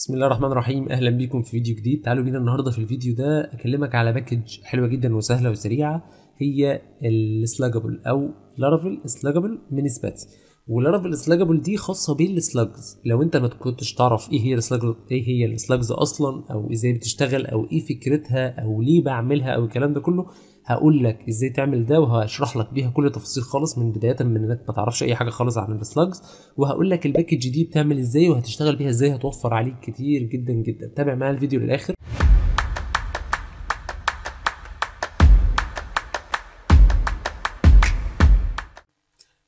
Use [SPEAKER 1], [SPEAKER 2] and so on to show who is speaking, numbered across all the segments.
[SPEAKER 1] بسم الله الرحمن الرحيم اهلا بيكم في فيديو جديد تعالوا بينا النهارده في الفيديو ده اكلمك على باكج حلوه جدا وسهله وسريعه هي السلاجبل او لارافيل سلاجبل من سباتس ولارافيل سلاجبل دي خاصه بالسلاجز لو انت ما كنتش تعرف ايه هي السلاجز ايه هي السلاجز اصلا او ازاي بتشتغل او ايه فكرتها او ليه بعملها او الكلام ده كله هقول لك ازاي تعمل ده وهشرح لك بيها كل تفاصيل خالص من بدايه من انك ما تعرفش اي حاجه خالص عن السلاجز وهقول لك الباكج دي بتعمل ازاي وهتشتغل بيها ازاي هتوفر عليك كتير جدا جدا تابع معايا الفيديو للاخر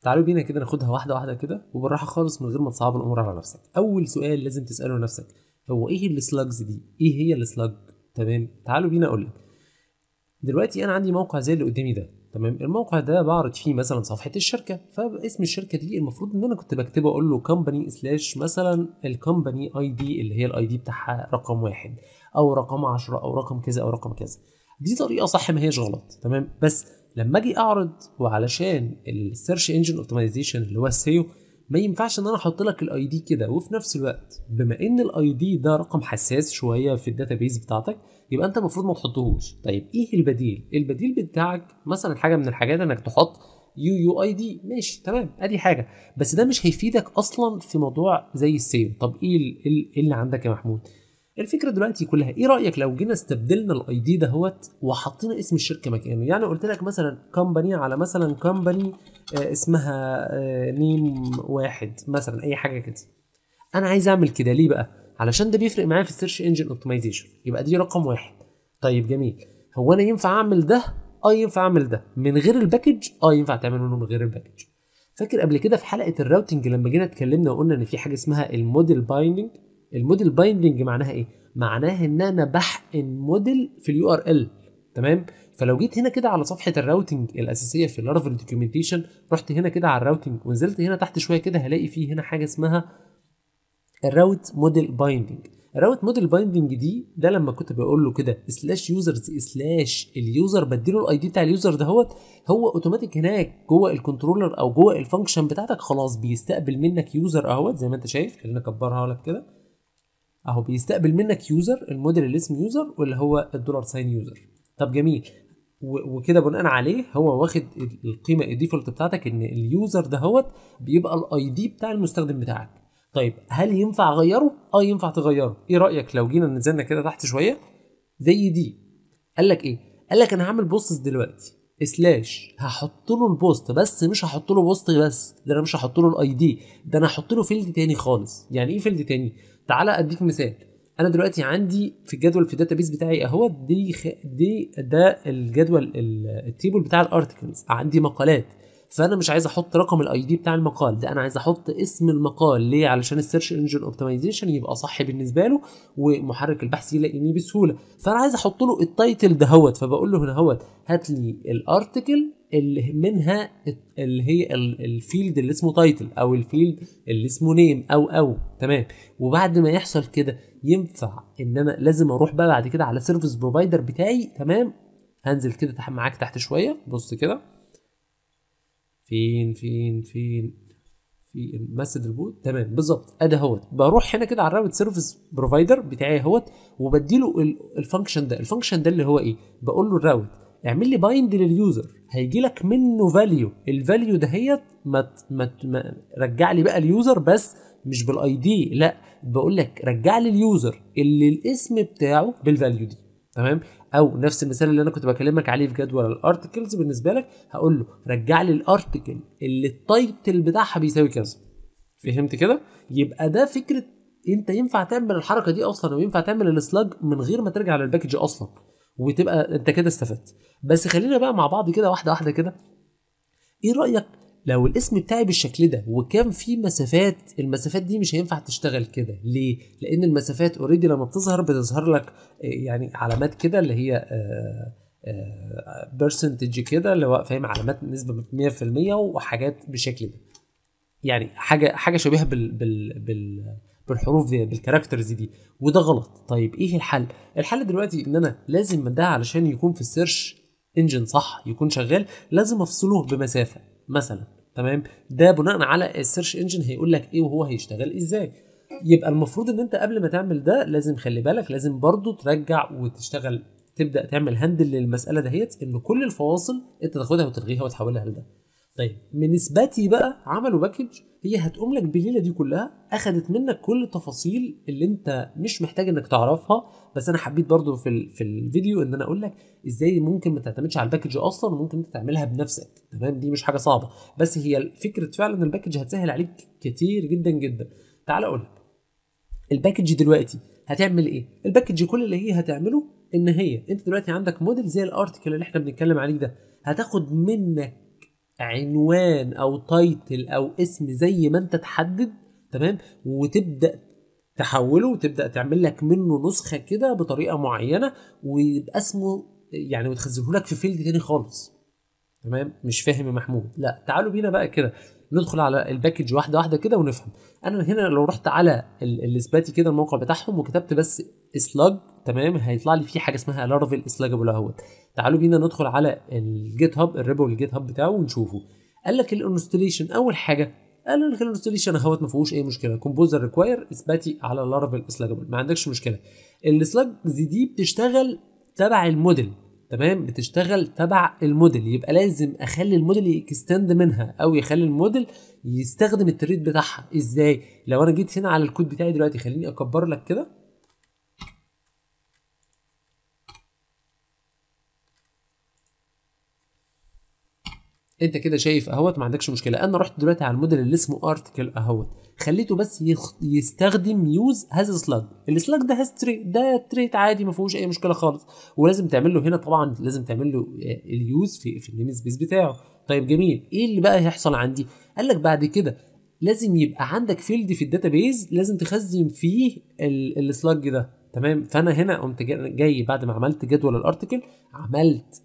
[SPEAKER 1] تعالوا بينا كده ناخدها واحده واحده كده وبالراحه خالص من غير ما تصعب الامور على نفسك اول سؤال لازم تساله لنفسك هو ايه السلاجز دي ايه هي السلاج تمام تعالوا بينا اقول لك دلوقتي انا عندي موقع زي اللي قدامي ده تمام الموقع ده بعرض فيه مثلا صفحه الشركه فاسم الشركه دي المفروض ان انا كنت بكتبه اقول له كومباني سلاش مثلا الكومباني اي دي اللي هي الاي دي بتاعها رقم واحد او رقم 10 او رقم كذا او رقم كذا دي طريقه صح ما هيش غلط تمام بس لما اجي اعرض وعلشان السيرش انجن اوبتمايزيشن اللي هو السيو ما ينفعش ان انا احط لك الاي دي كده وفي نفس الوقت بما ان الاي دي ده رقم حساس شويه في الداتابيز بتاعتك يبقى انت المفروض ما تحطهوش طيب ايه البديل البديل بتاعك مثلا حاجه من الحاجات انك تحط يو يو اي دي ماشي تمام ادي حاجه بس ده مش هيفيدك اصلا في موضوع زي السيف طب إيه, إيه, ايه اللي عندك يا محمود الفكره دلوقتي كلها ايه رايك لو جينا استبدلنا الاي دي دهوت وحطينا اسم الشركه مكانه يعني قلت لك مثلا كومباني على مثلا كومباني آه، اسمها آه، نيم واحد مثلا اي حاجه كده انا عايز اعمل كده ليه بقى علشان ده بيفرق معايا في السيرش انجن اوبتمايزيشن يبقى دي رقم واحد طيب جميل هو انا ينفع اعمل ده اه ينفع اعمل ده من غير الباكج اه ينفع تعمل منه من غير الباكج فاكر قبل كده في حلقه الراوتنج لما جينا اتكلمنا وقلنا ان في حاجه اسمها الموديل بايندنج الموديل بايندنج معناها ايه معناها ان انا بحقن موديل في اليو ار ال تمام فلو جيت هنا كده على صفحه الراوتنج الاساسيه في لارفل دوكيومنتيشن رحت هنا كده على الراوتنج ونزلت هنا تحت شويه كده هلاقي فيه هنا حاجه اسمها الراوت موديل بايندنج الراوت موديل بايندنج دي ده لما كنت بقول له كده سلاش يوزرز سلاش اليوزر بديله الاي دي بتاع اليوزر دهوت هو اوتوماتيك هناك جوه الكنترولر او جوه الفانكشن بتاعتك خلاص بيستقبل منك يوزر اهوت زي ما انت شايف خلينا اكبرها لك كده اهو بيستقبل منك يوزر الموديل اللي اسمه يوزر واللي هو الدولار ساين يوزر طب جميل وكده بناء عليه هو واخد القيمه الديفولت بتاعتك ان اليوزر دهوت بيبقى الاي دي بتاع المستخدم بتاعك طيب هل ينفع اغيره اه ينفع تغيره ايه رايك لو جينا نزلنا كده تحت شويه زي دي قال لك ايه قال لك انا هعمل بوست دلوقتي سلاش هحط له البوست بس مش هحط له بوست بس ده انا مش هحط له الاي دي ده انا هحط له فيلد تاني خالص يعني ايه فيلد تاني تعالى اديك مثال انا دلوقتي عندي في الجدول في الداتابيس بتاعي اهو دي خ... دي ده الجدول التيبل بتاع الارتكلز عندي مقالات فانا مش عايز احط رقم الاي دي بتاع المقال ده انا عايز احط اسم المقال ليه علشان السيرش انجن اوبتمايزيشن يبقى صح بالنسبه له ومحرك البحث يلاقيني بسهوله فانا عايز احط له التايتل دهوت فبقول له هنا هوت هات لي الارتكل اللي منها اللي هي الفيلد اللي اسمه تايتل او الفيلد اللي اسمه نيم او او تمام وبعد ما يحصل كده ينفع ان انا لازم اروح بقى بعد كده على سيرفيس بروفايدر بتاعي تمام هنزل كده تحت معاك تحت شويه بص كده فين فين فين في مسج البوت تمام بالظبط ادي اهوت بروح هنا كده على الراوت سيرفيس بروفايدر بتاعي اهوت وبديله الفانكشن ده الفانكشن ده اللي هو ايه بقول له الراوت اعمل لي بايند لليوزر هيجي لك منه فاليو الفاليو دهيت ما ما رجع لي بقى اليوزر بس مش بالاي دي لا بقول لك رجع لي اليوزر اللي الاسم بتاعه بالفاليو دي تمام او نفس المثال اللي انا كنت بكلمك عليه في جدول الارتكلز بالنسبه لك هقول له رجع لي الارتكل اللي التايتل بتاعها بيساوي كذا فهمت كده يبقى ده فكره انت ينفع تعمل الحركه دي اصلا وينفع تعمل السلاج من غير ما ترجع للباكج اصلا وتبقى انت كده استفدت بس خلينا بقى مع بعض كده واحده واحده كده ايه رايك لو الاسم بتاعي بالشكل ده وكان في مسافات المسافات دي مش هينفع تشتغل كده ليه لان المسافات اوريدي لما بتظهر بتظهر لك آه، يعني علامات كده اللي هي برسنتج آه، آه، كده اللي هو فاهم علامات نسبه 100% وحاجات بالشكل ده يعني حاجه حاجه شبيهه بال بال بال بالحروف دي بالكاركترز دي وده غلط طيب ايه الحل الحل دلوقتي ان انا لازم ده علشان يكون في السيرش انجن صح يكون شغال لازم افصله بمسافه مثلا تمام ده بناء على السيرش انجن هيقول لك ايه وهو هيشتغل ازاي يبقى المفروض ان انت قبل ما تعمل ده لازم خلي بالك لازم برضو ترجع وتشتغل تبدا تعمل هندل للمساله دهيت ان كل الفواصل انت تاخدها وتلغيها وتحولها لده طيب من بقى عملوا باكج هي هتقوم لك بالليله دي كلها اخدت منك كل التفاصيل اللي انت مش محتاج انك تعرفها بس انا حبيت برضو في في الفيديو ان انا اقول لك ازاي ممكن ما تعتمدش على الباكج اصلا وممكن انت تعملها بنفسك تمام دي مش حاجه صعبه بس هي فكره فعلا الباكج هتسهل عليك كتير جدا جدا تعال اقول لك الباكج دلوقتي هتعمل ايه الباكج كل اللي هي هتعمله ان هي انت دلوقتي عندك موديل زي الارتكل اللي احنا بنتكلم عليه ده هتاخد منك عنوان او تايتل او اسم زي ما انت تحدد تمام وتبدا تحوله وتبدا تعمل لك منه نسخه كده بطريقه معينه ويبقى اسمه يعني وتخزنه لك في فيلد تاني خالص تمام مش فاهم يا محمود لا تعالوا بينا بقى كده ندخل على الباكج واحده واحده كده ونفهم انا هنا لو رحت على الاثباتي كده الموقع بتاعهم وكتبت بس سلاج تمام هيطلع لي في حاجه اسمها لارافيل اسلاجبل اهوت تعالوا بينا ندخل على الجيت هاب الريبو الجيت هاب بتاعه ونشوفه قال لك الانستليشن اول حاجه قال لك الانستليشن اهوت ما فيهوش اي مشكله كومبوزر ريكواير اثباتي على لارفل اسلاجبل ما عندكش مشكله السلاج دي بتشتغل تبع الموديل تمام بتشتغل تبع الموديل يبقى لازم اخلي الموديل يكستند منها او يخلي الموديل يستخدم التريد بتاعها ازاي لو انا جيت هنا على الكود بتاعي دلوقتي خليني اكبر لك كده انت كده شايف اهوت ما عندكش مشكله انا رحت دلوقتي على الموديل اللي اسمه ارتكل اهوت خليته بس يخ... يستخدم يوز هاز سلاج السلاج ده هاز تريت ده تريت عادي ما فيهوش اي مشكله خالص ولازم تعمل له هنا طبعا لازم تعمل له اليوز في في النيم سبيس بتاعه طيب جميل ايه اللي بقى هيحصل عندي قال لك بعد كده لازم يبقى عندك فيلد في الداتابيز لازم تخزن فيه السلاج ده تمام فانا هنا قمت جاي بعد ما عملت جدول الارتكل عملت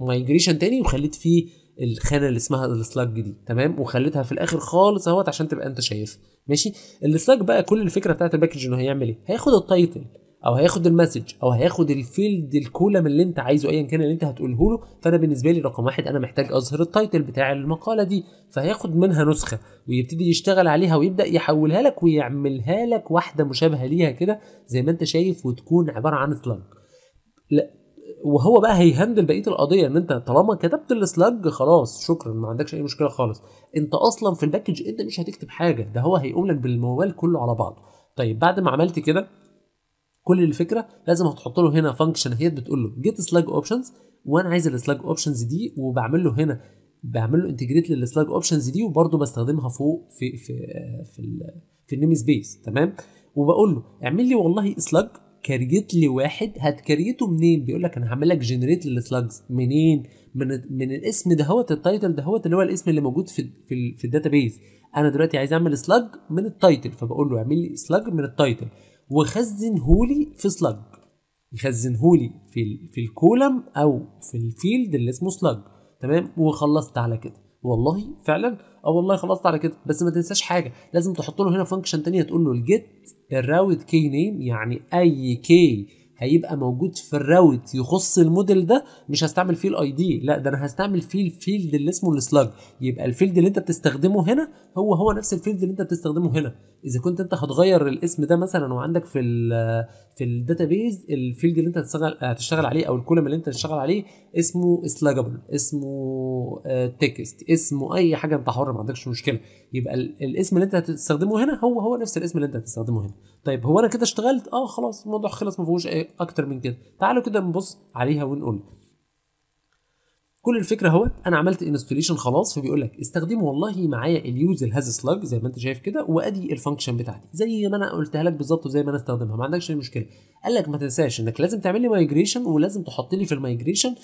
[SPEAKER 1] مايجريشن آه، تاني وخليت فيه الخانه اللي اسمها السلاج دي تمام وخليتها في الاخر خالص اهوت عشان تبقى انت شايفها ماشي السلاج بقى كل الفكره بتاعت الباكج انه هيعمل ايه هياخد التايتل او هياخد المسج او هياخد الفيلد الكولم اللي انت عايزه ايا كان اللي انت هتقوله له فانا بالنسبه لي رقم واحد انا محتاج اظهر التايتل بتاع المقاله دي فهياخد منها نسخه ويبتدي يشتغل عليها ويبدا يحولها لك ويعملها لك واحده مشابهه ليها كده زي ما انت شايف وتكون عباره عن سلاج وهو بقى هيهندل بقيه القضيه ان انت طالما كتبت السلاج خلاص شكرا ما عندكش اي مشكله خالص انت اصلا في الباكج انت مش هتكتب حاجه ده هو هيقوم لك بالموال كله على بعضه طيب بعد ما عملت كده كل الفكره لازم هتحط له هنا فانكشن اهي بتقول له جيت سلاج اوبشنز وانا عايز السلاج اوبشنز دي وبعمل له هنا بعمل له انتجريت للسلاج اوبشنز دي وبرده بستخدمها فوق في في في, في النيم سبيس تمام وبقول له اعمل لي والله سلاج كريت لي واحد هتكريته منين بيقول لك انا هعمل لك جنريت للسلاجز منين من من الاسم دهوت التايتل دهوت اللي هو الاسم اللي موجود في في, في الداتابيز انا دلوقتي عايز اعمل سلاج من التايتل فبقول له اعمل لي سلاج من التايتل وخزنهولي في سلج يخزنهولي في في الكولم او في الفيلد اللي اسمه سلج تمام وخلصت على كده والله فعلا اه والله خلصت على كده بس ما تنساش حاجه لازم تحط له هنا فانكشن تانية تقول له الجيت الراوت كي نيم يعني اي كي هيبقى موجود في الراوت يخص الموديل ده مش هستعمل فيه الاي دي لا ده انا هستعمل فيه الفيلد اللي اسمه السلاج يبقى الفيلد اللي انت بتستخدمه هنا هو هو نفس الفيلد اللي انت بتستخدمه هنا اذا كنت انت هتغير الاسم ده مثلا وعندك في الـ في الداتابيز الفيلد اللي انت هتشتغل هتشتغل عليه او الكولم اللي انت هتشتغل عليه اسمه سلاجبل اسمه تكست آه، اسمه اي حاجه انت حر ما عندكش مشكله يبقى الاسم اللي انت هتستخدمه هنا هو هو نفس الاسم اللي انت هتستخدمه هنا طيب هو انا كده اشتغلت اه خلاص الموضوع خلص ما فيهوش اكتر من كده تعالوا كده نبص عليها ونقول كل الفكره اهوت انا عملت انستليشن خلاص فبيقول لك استخدمه والله معايا اليوز الهاز سلاج زي ما انت شايف كده وادي الفانكشن بتاعتي زي ما انا قلتها لك بالظبط وزي ما انا استخدمها ما عندكش اي مشكله قال لك ما تنساش انك لازم تعمل لي مايجريشن ولازم تحط لي في المايجريشن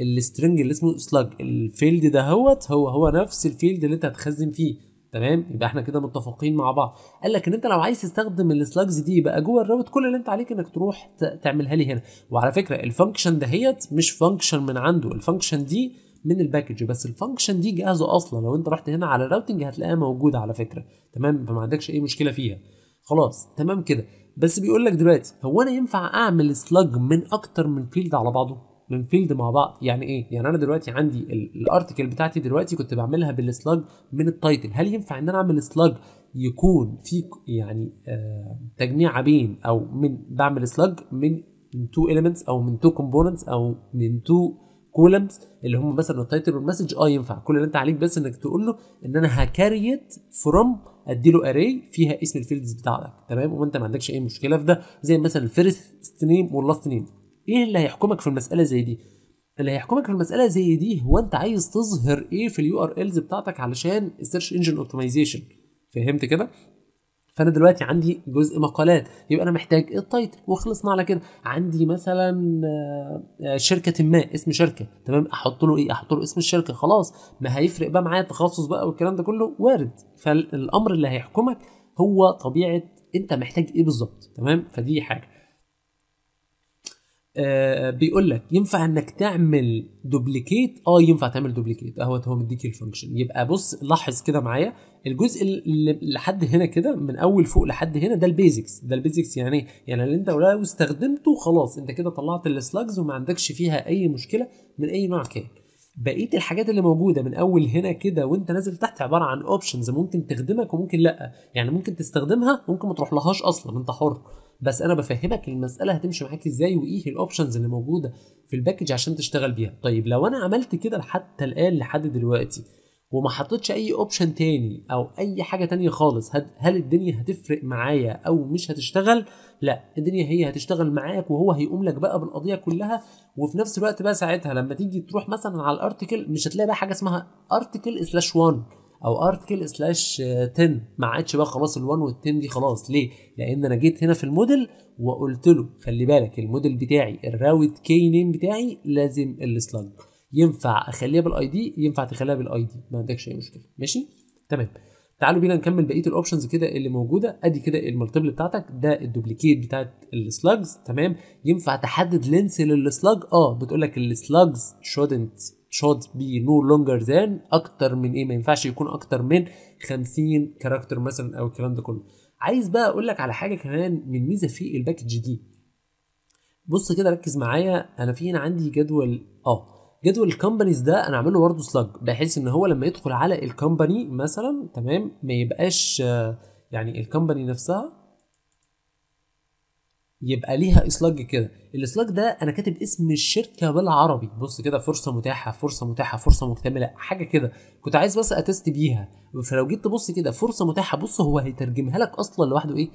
[SPEAKER 1] السترنج اللي اسمه سلاج الفيلد ده هوت هو هو نفس الفيلد اللي انت هتخزن فيه تمام يبقى احنا كده متفقين مع بعض قال لك ان انت لو عايز تستخدم السلاجز دي يبقى جوه الراوت كل اللي انت عليك انك تروح تعملها لي هنا وعلى فكره الفانكشن دهيت مش فانكشن من عنده الفانكشن دي من الباكج بس الفانكشن دي جاهزه اصلا لو انت رحت هنا على الراوتنج هتلاقيها موجوده على فكره تمام فما عندكش اي مشكله فيها خلاص تمام كده بس بيقول لك دلوقتي هو انا ينفع اعمل سلاج من اكتر من فيلد على بعضه من فيلد مع بعض يعني ايه يعني انا دلوقتي عندي الارتكل بتاعتي دلوقتي كنت بعملها بالسلاج من التايتل هل ينفع ان انا اعمل سلاج يكون في يعني آه تجميع بين او من بعمل سلاج من تو اليمنتس او من تو كومبوننتس او من تو كولمز اللي هم مثلا التايتل والمسج اه ينفع كل اللي انت عليك بس انك تقول له ان انا هكريت فروم ادي له اري فيها اسم الفيلدز بتاعتك تمام وانت ما عندكش اي مشكله في ده زي مثلا الفيرست نيم واللاست نيم ايه اللي هيحكمك في المساله زي دي اللي هيحكمك في المساله زي دي هو انت عايز تظهر ايه في اليو ار الز بتاعتك علشان السيرش انجن اوبتمايزيشن فهمت كده فانا دلوقتي عندي جزء مقالات يبقى انا محتاج التايتل وخلصنا على كده عندي مثلا آه، آه، شركه ما اسم شركه تمام احط له ايه احط له اسم الشركه خلاص ما هيفرق بقى معايا التخصص بقى والكلام ده كله وارد فالامر اللي هيحكمك هو طبيعه انت محتاج ايه بالظبط تمام فدي حاجه آه، بيقول لك ينفع انك تعمل دوبليكيت اه ينفع تعمل دوبليكيت اهو هو مديك الفانكشن يبقى بص لاحظ كده معايا الجزء اللي لحد هنا كده من اول فوق لحد هنا ده البيزكس ده البيزكس يعني ايه يعني اللي انت لو استخدمته خلاص انت كده طلعت السلاجز وما عندكش فيها اي مشكله من اي نوع كان بقيه الحاجات اللي موجوده من اول هنا كده وانت نازل تحت عباره عن اوبشنز ممكن تخدمك وممكن لا يعني ممكن تستخدمها ممكن ما تروحلهاش اصلا انت حر بس انا بفهمك المساله هتمشي معاك ازاي وايه الاوبشنز اللي موجوده في الباكج عشان تشتغل بيها طيب لو انا عملت كده لحد الان لحد دلوقتي وما حطيتش اي اوبشن تاني او اي حاجه تانية خالص هل الدنيا هتفرق معايا او مش هتشتغل لا الدنيا هي هتشتغل معاك وهو هيقوم لك بقى بالقضيه كلها وفي نفس الوقت بقى ساعتها لما تيجي تروح مثلا على الارتكل مش هتلاقي بقى حاجه اسمها ارتكل سلاش 1 او ارتكل سلاش 10 ما عادش بقى خلاص ال1 وال10 دي خلاص ليه؟ لان انا جيت هنا في الموديل وقلت له خلي بالك الموديل بتاعي الراوت كي نيم بتاعي لازم السلاج ينفع اخليها بالاي دي ينفع تخليها بالاي دي ما عندكش اي مشكله ماشي تمام تعالوا بينا نكمل بقيه الاوبشنز كده اللي موجوده ادي كده الملتيبل بتاعتك ده الدوبليكيت بتاعت السلاجز تمام ينفع تحدد لينس للسلاج اه بتقول لك السلاجز شودنت شود بي نو لونجر ذان اكتر من ايه ما ينفعش يكون اكتر من 50 كاركتر مثلا او الكلام ده كله عايز بقى اقول لك على حاجه كمان من ميزه في الباكج دي بص كده ركز معايا انا في هنا عندي جدول اه جدول الكومبانيز ده انا اعمله برضه سلاج بحيث ان هو لما يدخل على الكومباني مثلا تمام ما يبقاش آه، يعني الكومباني نفسها يبقى ليها سلاج كده السلاج ده انا كاتب اسم الشركه بالعربي بص كده فرصه متاحه فرصه متاحه فرصه مكتمله حاجه كده كنت عايز بس اتست بيها فلو جيت تبص كده فرصه متاحه بص هو هيترجمها لك اصلا لوحده ايه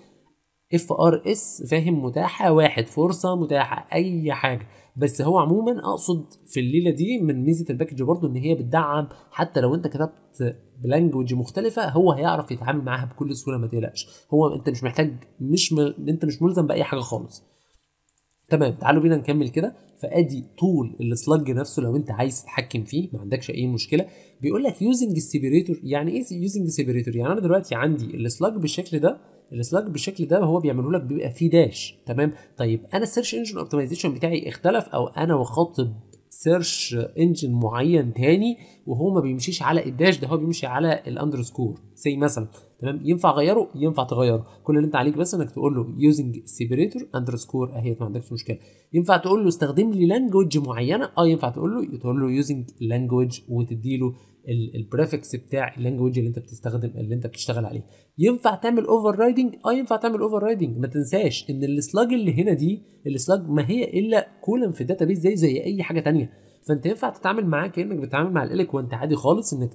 [SPEAKER 1] اف ار اس فاهم متاحه واحد فرصه متاحه اي حاجه بس هو عموما اقصد في الليله دي من ميزه الباكج برضو ان هي بتدعم حتى لو انت كتبت بلانجوج مختلفه هو هيعرف يتعامل معاها بكل سهوله ما تقلقش هو انت مش محتاج مش م... انت مش ملزم باي حاجه خالص تمام تعالوا بينا نكمل كده فادي طول السلج نفسه لو انت عايز تتحكم فيه ما عندكش اي مشكله بيقول لك يوزنج سيبريتور يعني ايه يوزنج سيبريتور يعني انا دلوقتي عندي السلج بالشكل ده السلاج بالشكل ده هو بيعمله لك بيبقى فيه داش تمام طيب انا السيرش انجن اوبتمايزيشن بتاعي اختلف او انا وخاطب سيرش انجن معين تاني وهو ما بيمشيش على الداش ده هو بيمشي على الاندرسكور زي مثلا تمام ينفع اغيره ينفع تغيره كل اللي انت عليك بس انك تقول له يوزنج سيبريتور اندرسكور اهي ما عندكش مشكله ينفع تقول له استخدم لي لانجوج معينه اه ينفع تقول له تقول له يوزنج لانجوج وتدي له البريفكس بتاع اللانجوج اللي انت بتستخدم اللي انت بتشتغل عليه ينفع تعمل اوفر رايدنج اه ينفع تعمل اوفر رايدنج ما تنساش ان السلاج اللي هنا دي السلاج ما هي الا كولن في الداتابيس زي زي اي حاجه تانية فانت ينفع تتعامل معاه كانك بتتعامل مع وانت عادي خالص انك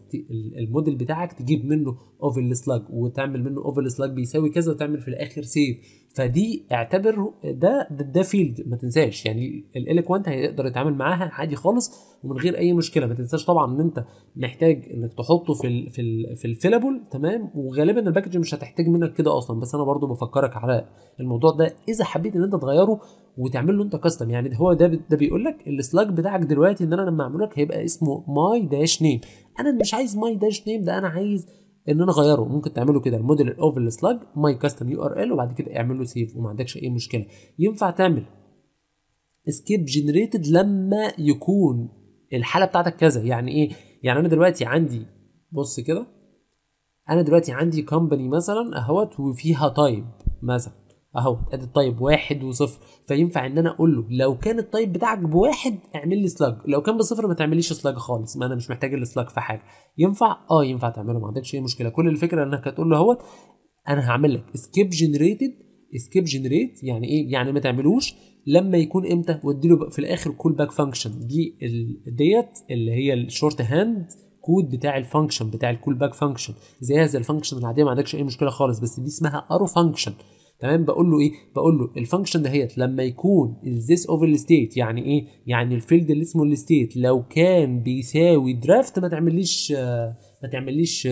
[SPEAKER 1] الموديل بتاعك تجيب منه اوفر سلاج وتعمل منه اوفر سلاج بيساوي كذا وتعمل في الاخر سيف فدي اعتبر ده ده فيلد ما تنساش يعني الاليكوانت هيقدر يتعامل معاها عادي خالص ومن غير اي مشكله ما تنساش طبعا ان انت محتاج انك تحطه في الـ في الـ في الفيلابل تمام وغالبا الباكج مش هتحتاج منك كده اصلا بس انا برضو بفكرك على الموضوع ده اذا حبيت ان انت تغيره وتعمل له انت كاستم يعني ده هو ده ده بيقول لك السلاج بتاعك دلوقتي ان انا لما اعمله لك هيبقى اسمه ماي داش نيم انا مش عايز ماي داش نيم ده انا عايز ان انا اغيره ممكن تعمله كده الموديل الاوفل سلاج ماي كاستم يو ار ال وبعد كده اعمل له سيف وما عندكش اي مشكله ينفع تعمل سكيب جنريتد لما يكون الحاله بتاعتك كذا يعني ايه يعني انا دلوقتي عندي بص كده انا دلوقتي عندي كومباني مثلا اهوت وفيها تايب مثلا اهو ادي الطيب واحد وصفر فينفع ان انا اقول له لو كان الطيب بتاعك بواحد اعمل لي سلاج لو كان بصفر ما تعمليش سلاج خالص ما انا مش محتاج السلاج في حاجه ينفع اه ينفع تعمله ما عندكش اي مشكله كل الفكره انك هتقول له اهوت انا هعمل لك سكيب جنريتد سكيب جنريت يعني ايه يعني ما تعملوش لما يكون امتى وادي له في الاخر كول باك فانكشن دي ديت اللي هي الشورت هاند كود بتاع الفانكشن بتاع الكول باك فانكشن زي هذا الفانكشن العاديه ما عندكش اي مشكله خالص بس دي اسمها ارو فانكشن تمام بقول له ايه بقول له الفانكشن دهيت لما يكون الزيس اوفر الستيت يعني ايه يعني الفيلد اللي اسمه الستيت لو كان بيساوي درافت ما تعمليش ما تعمليش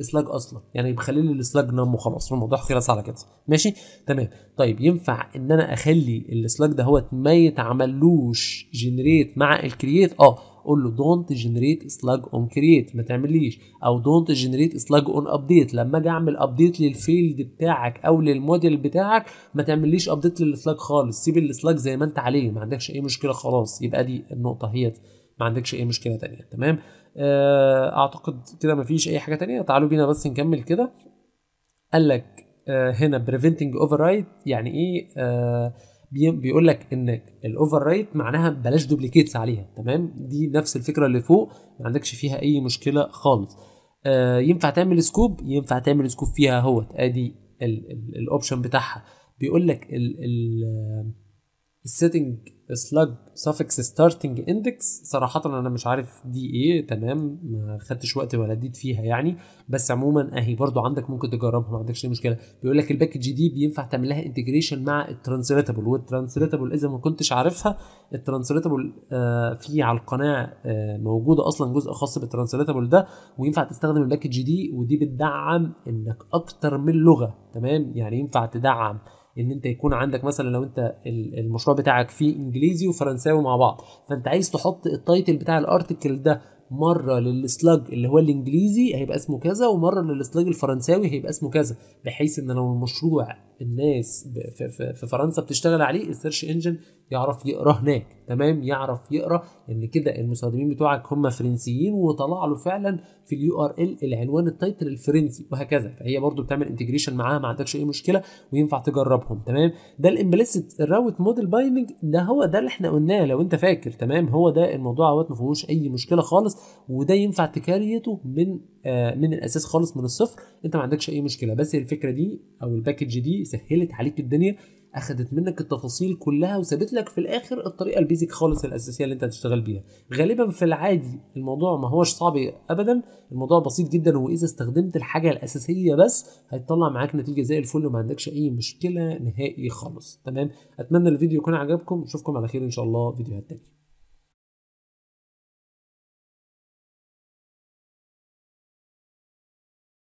[SPEAKER 1] اسلاج آه، اصلا يعني بخلي لي الاسلاج نم وخلاص الموضوع خلاص على كده ماشي تمام طيب ينفع ان انا اخلي الاسلاج ده هوت ما يتعملوش جنريت مع الكرييت اه قول له دونت جنريت سلاج اون كرييت ما تعمليش او دونت جنريت سلاج اون ابديت لما اجي اعمل ابديت للفيلد بتاعك او للموديل بتاعك ما تعمليش ابديت للسلاج خالص سيب السلاج زي ما انت عليه ما عندكش اي مشكله خلاص يبقى دي النقطه هي ما عندكش اي مشكله ثانيه تمام آه، اعتقد كده ما فيش اي حاجه ثانيه تعالوا بينا بس نكمل كده قال لك آه، هنا preventing override يعني ايه آه، بيقول لك ان الاوفر رايت معناها بلاش دوبليكيتس عليها تمام دي نفس الفكره اللي فوق ما عندكش فيها اي مشكله خالص آه ينفع تعمل سكوب ينفع تعمل سكوب فيها اهوت ادي الاوبشن بتاعها بيقول لك السيتنج سلاج سافكس ستارتنج اندكس صراحة أنا مش عارف دي إيه تمام ما خدتش وقت ولا ديت فيها يعني بس عموما أهي برضو عندك ممكن تجربها ما عندكش أي مشكلة بيقول لك الباكج دي بينفع تعمل لها انتجريشن مع الترانسليتابل والترانسليتابل إذا ما كنتش عارفها الترانسليتابل آه، في على القناة آه، موجودة أصلا جزء خاص بالترانسليتابل ده وينفع تستخدم الباكج دي ودي بتدعم إنك أكتر من لغة تمام يعني ينفع تدعم ان انت يكون عندك مثلا لو انت المشروع بتاعك فيه انجليزي وفرنساوي مع بعض فانت عايز تحط التايتل بتاع الارتكل ده مره للسلاج اللي هو الانجليزي هيبقى اسمه كذا ومره للسلاج الفرنساوي هيبقى اسمه كذا بحيث ان لو المشروع الناس في فرنسا بتشتغل عليه السيرش انجن يعرف يقرا هناك تمام يعرف يقرا ان كده المستخدمين بتوعك هم فرنسيين وطلع له فعلا في اليو ار ال العنوان التايتل الفرنسي وهكذا فهي برضو بتعمل انتجريشن معاها ما عندكش اي مشكله وينفع تجربهم تمام ده الامبليسيت الراوت موديل بايننج ده هو ده اللي احنا قلناه لو انت فاكر تمام هو ده الموضوع اهوت ما فيهوش اي مشكله خالص وده ينفع تكاريته من آه، من الاساس خالص من الصفر انت ما عندكش اي مشكله بس الفكره دي او الباكج دي سهلت عليك الدنيا اخدت منك التفاصيل كلها وسابت لك في الاخر الطريقه البيزك خالص الاساسيه اللي انت هتشتغل بيها غالبا في العادي الموضوع ما هوش صعب ابدا الموضوع بسيط جدا واذا استخدمت الحاجه الاساسيه بس هيطلع معاك نتيجه زي الفل وما عندكش اي مشكله نهائي خالص تمام اتمنى الفيديو يكون عجبكم اشوفكم على خير ان شاء الله فيديوهات تانيه